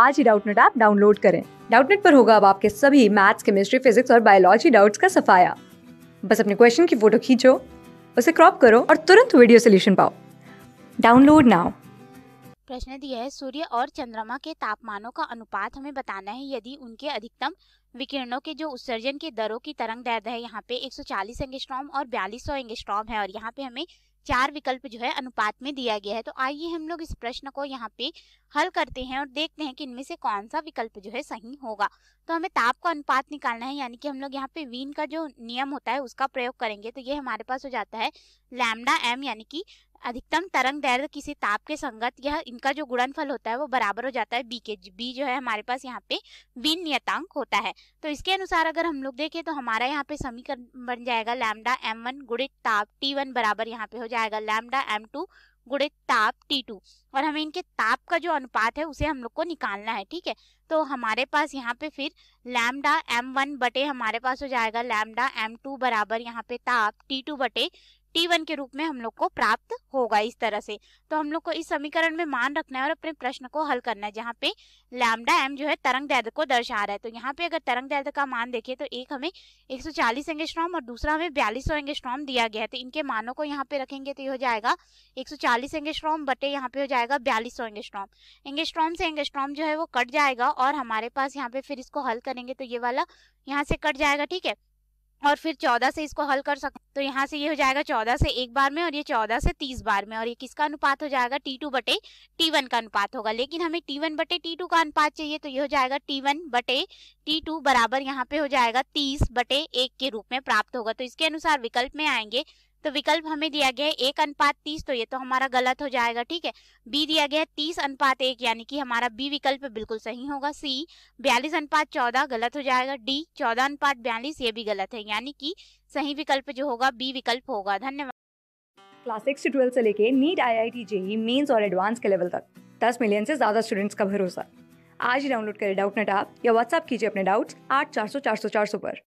आज ही Doubtnut app download करें डाउटनेट पर होगा अब आपके सभी मैथ्स केमिस्ट्री फिजिक्स और बायोलॉजी डाउट्स का सफाया बस अपने क्वेश्चन की फोटो खींचो उसे क्रॉप करो और तुरंत वीडियो सोल्यूशन पाओ डाउनलोड नाउ प्रश्न दिया है सूर्य और चंद्रमा के तापमानों का अनुपात हमें बताना है यदि उनके अधिकतम विकिरणों के जो उत्सर्जन के दरों की तरंग दैर्घ्य है यहाँ पे 140 सौ एंगस्ट्रॉम और 4200 सौ है और यहाँ पे हमें चार विकल्प जो है अनुपात में दिया गया है तो आइए हम लोग इस प्रश्न को यहाँ पे हल करते हैं और देखते हैं कि इनमें से कौन सा विकल्प जो है सही होगा तो हमें ताप का अनुपात निकालना है यानी कि हम लोग यहाँ पे वीन का जो नियम होता है उसका प्रयोग करेंगे तो ये हमारे पास हो जाता है लैमडा एम यानी कि अधिकतम तरंग दैर्ध्य किसी ताप के संगत यह इनका जो गुणनफल होता है वो बराबर हो जाता है बी के बी जो है हमारे पास यहाँ पे बीन नियतांक होता है तो इसके अनुसार अगर हम लोग देखें तो हमारा यहाँ पे समीकरण बन जाएगा लैमडा एम वन गुणित ताप टी वन बराबर यहाँ पे हो जाएगा लैमडा एम टू गुणित ताप टी टू और हमें इनके ताप का जो अनुपात है उसे हम लोग को निकालना है ठीक है तो हमारे पास यहाँ पे फिर लैमडा एम वन बटे हमारे पास हो जाएगा लैमडा एम टू बराबर यहाँ पे ताप टी टू बटे वन के रूप में हम लोग को प्राप्त होगा इस तरह से तो हम लोग को इस समीकरण में मान रखना है और अपने प्रश्न को हल करना है जहाँ पे लैमडा एम जो है तरंग दैर्ध्य को दर्शा रहा है तो यहाँ पे अगर तरंग दैद का मान देखिए तो एक हमें एक सौ चालीस और दूसरा हमें बयालीस सौ दिया गया है तो इनके मानों को यहाँ पे रखेंगे तो ये हो जाएगा एक सौ चालीस बटे यहाँ पे हो जाएगा बयालीस सौ एंगेस्ट्रॉम से एंगेस्ट्रॉम जो है वो कट जाएगा और हमारे पास यहाँ पे फिर इसको हल करेंगे तो ये वाला यहाँ से कट जाएगा ठीक है और फिर चौदह से इसको हल कर सकते तो यहाँ से ये हो जाएगा चौदह से एक बार में और ये चौदह से तीस बार में और ये किसका अनुपात हो जाएगा टी टू बटे टी वन का अनुपात होगा लेकिन हमें टी वन बटे टी टू का अनुपात चाहिए तो ये हो जाएगा टी वन बटे टी टू बराबर यहाँ पे हो जाएगा तीस बटे एक के रूप में प्राप्त होगा तो इसके अनुसार विकल्प में आएंगे तो विकल्प हमें दिया गया है एक अनुपात तीस तो ये तो हमारा गलत हो जाएगा ठीक है बी दिया गया है तीस अनुपात एक यानी कि हमारा बी विकल्प बिल्कुल सही होगा सी बयालीस अनुपात चौदह गलत हो जाएगा डी चौदह अनुपात बयालीस ये भी गलत है यानी कि सही विकल्प जो होगा बी विकल्प होगा धन्यवाद क्लास सिक्स से ट्वेल्थ से लेके NEET I I T JEE mains और एडवांस के लेवल तक दस मिलियन से ज्यादा स्टूडेंट्स का भरोसा आज ही डाउनलोड करें डाउट नेट आप या व्हाट्सअप कीजिए अपने डाउट्स आठ चार सौ चार सौ चार सौ पर